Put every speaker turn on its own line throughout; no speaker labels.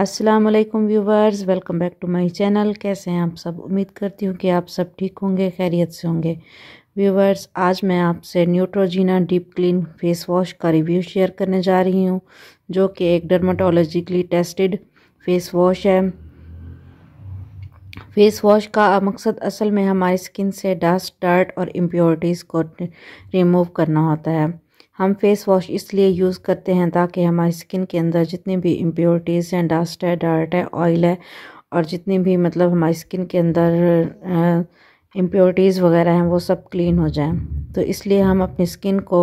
अस्सलाम वालेकुम viewers welcome back to my channel कैसे हैं आप सब उम्मीद करती हूँ कि आप सब ठीक होंगे खैरियत से होंगे व्यूवर्स आज मैं आपसे Neutrogena deep clean face wash का रिव्यू शेयर करने जा रही हूँ जो कि एक डर्माटोलॉजिकली टेस्टेड फेस वॉश है फेस वॉश का मकसद असल में हमारी स्किन से डस्ट डर्ट और इम्प्योरिटीज़ को रिमूव करना होता है हम फेस वॉश इसलिए यूज़ करते हैं ताकि हमारी स्किन के अंदर जितनी भी इम्प्योरिटीज़ हैं डस्ट है डार्ट है ऑयल है और जितनी भी मतलब हमारी स्किन के अंदर इम्प्योरिटीज़ वगैरह हैं वो सब क्लीन हो जाएं तो इसलिए हम अपनी स्किन को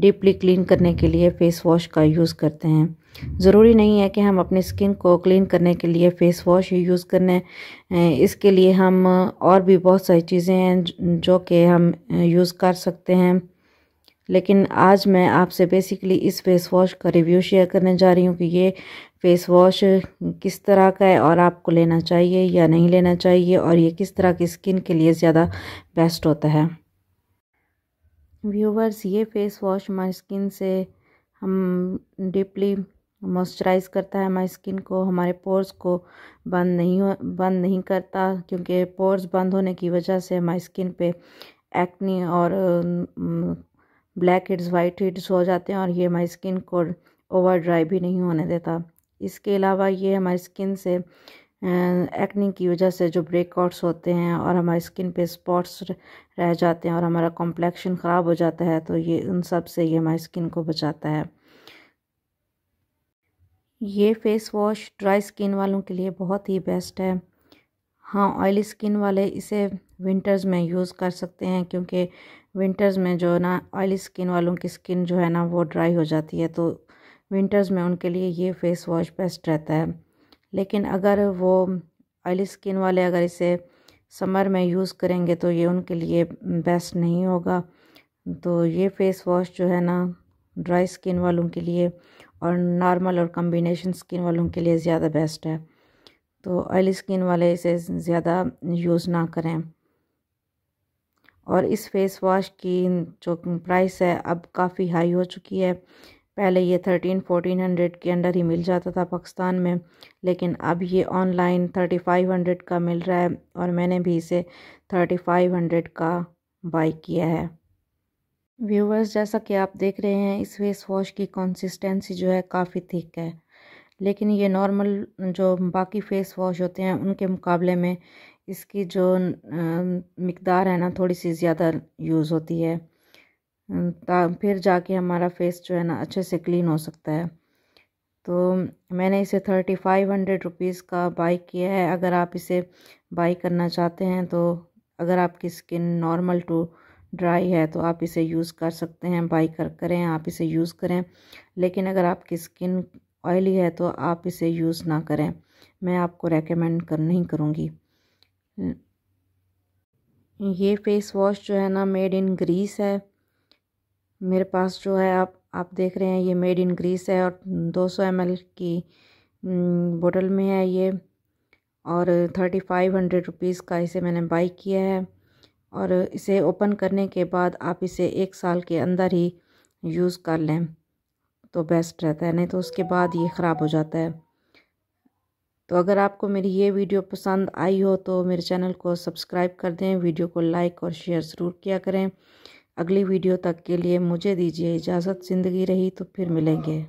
डीपली क्लीन करने के लिए फ़ेस वॉश का यूज़ करते हैं ज़रूरी नहीं है कि हम अपनी स्किन को क्लीन करने के लिए फ़ेस वॉश यूज़ करने इसके लिए हम और भी बहुत सारी चीज़ें हैं जो कि हम यूज़ कर सकते हैं लेकिन आज मैं आपसे बेसिकली इस फेस वॉश का रिव्यू शेयर करने जा रही हूँ कि ये फेस वॉश किस तरह का है और आपको लेना चाहिए या नहीं लेना चाहिए और ये किस तरह की स्किन के लिए ज़्यादा बेस्ट होता है व्यूवर्स ये फेस वॉश हमारी स्किन से हम डीपली मॉइस्चराइज करता है हमारी स्किन को हमारे पोर्स को बंद नहीं हो बंद नहीं करता क्योंकि पोर्स बंद होने की वजह से हमारी स्किन पे एक्नी और ब्लैक हेड्स वाइट हेड्स हो जाते हैं और ये हमारी स्किन को ओवर ड्राई भी नहीं होने देता इसके अलावा ये हमारी स्किन से एक्निंग की वजह से जो ब्रेकआउट्स होते हैं और हमारी स्किन पे स्पॉट्स रह जाते हैं और हमारा कॉम्प्लेक्शन ख़राब हो जाता है तो ये उन सब से ये हमारी स्किन को बचाता है ये फेस वॉश ड्राई स्किन वालों के लिए बहुत ही बेस्ट है हाँ ऑयली स्किन वाले इसे विंटर्स में यूज़ कर सकते हैं क्योंकि विंटर्स में जो ना ऑयली स्किन वालों की स्किन जो है ना वो ड्राई हो जाती है तो विंटर्स में उनके लिए ये फेस वॉश बेस्ट रहता है लेकिन अगर वो ऑयली स्किन वाले अगर इसे समर में यूज़ करेंगे तो ये उनके लिए बेस्ट नहीं होगा तो ये फेस वॉश जो है ना ड्राई स्किन वालों के लिए और नॉर्मल और कम्बिनेशन स्किन वालों के लिए ज़्यादा बेस्ट है तो ऑयली स्किन वाले इसे ज़्यादा यूज़ ना करें और इस फेस वॉश की जो प्राइस है अब काफ़ी हाई हो चुकी है पहले ये थर्टीन फोटीन हंड्रेड के अंडर ही मिल जाता था पाकिस्तान में लेकिन अब ये ऑनलाइन थर्टी फाइव हंड्रेड का मिल रहा है और मैंने भी इसे थर्टी फाइव हंड्रेड का बाई किया है व्यूवर्स जैसा कि आप देख रहे हैं इस फेस वॉश की कंसिस्टेंसी जो है काफ़ी थिक है लेकिन ये नॉर्मल जो बाकी फ़ेस वॉश होते हैं उनके मुकाबले में इसकी जो मकदार है ना थोड़ी सी ज़्यादा यूज़ होती है फिर जाके हमारा फेस जो है ना अच्छे से क्लीन हो सकता है तो मैंने इसे थर्टी फाइव हंड्रेड रुपीज़ का बाई किया है अगर आप इसे बाई करना चाहते हैं तो अगर आपकी स्किन नॉर्मल टू ड्राई है तो आप इसे यूज़ कर सकते हैं बाई कर करें आप इसे यूज़ करें लेकिन अगर आपकी स्किन ऑयली है तो आप इसे यूज़ ना करें मैं आपको रेकमेंड कर नहीं करूँगी ये फेस वॉश जो है ना मेड इन ग्रीस है मेरे पास जो है आप आप देख रहे हैं ये मेड इन ग्रीस है और 200 सौ की बोतल हम्म, में है ये और थर्टी फाइव हंड्रेड रुपीज़ का इसे मैंने बाई किया है और इसे ओपन करने के बाद आप इसे एक साल के अंदर ही यूज़ कर लें तो बेस्ट रहता है नहीं तो उसके बाद ये ख़राब हो जाता है तो अगर आपको मेरी ये वीडियो पसंद आई हो तो मेरे चैनल को सब्सक्राइब कर दें वीडियो को लाइक और शेयर ज़रूर किया करें अगली वीडियो तक के लिए मुझे दीजिए इजाज़त ज़िंदगी रही तो फिर मिलेंगे